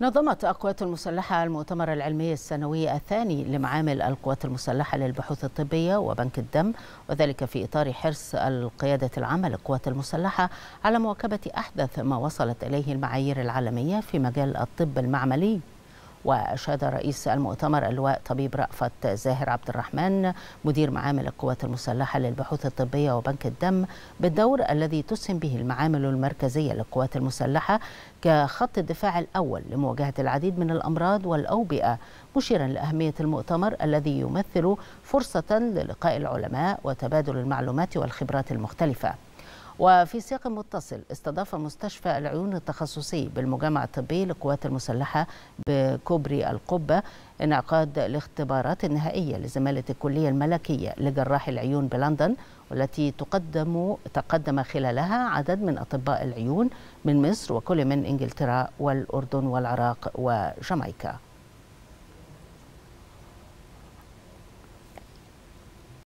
نظمت القوات المسلحة المؤتمر العلمي السنوي الثاني لمعامل القوات المسلحة للبحوث الطبية وبنك الدم وذلك في إطار حرص القيادة العامة للقوات المسلحة على مواكبة أحدث ما وصلت إليه المعايير العالمية في مجال الطب المعملي وأشاد رئيس المؤتمر اللواء طبيب رأفت زاهر عبد الرحمن مدير معامل القوات المسلحة للبحوث الطبية وبنك الدم بالدور الذي تسهم به المعامل المركزية للقوات المسلحة كخط الدفاع الأول لمواجهة العديد من الأمراض والأوبئة مشيرا لأهمية المؤتمر الذي يمثل فرصة للقاء العلماء وتبادل المعلومات والخبرات المختلفة وفي سياق متصل استضاف مستشفى العيون التخصصي بالمجمع الطبي للقوات المسلحة بكوبري القبة انعقاد الاختبارات النهائية لزمالة الكلية الملكية لجراح العيون بلندن والتي تقدم تقدم خلالها عدد من أطباء العيون من مصر وكل من إنجلترا والأردن والعراق وجامايكا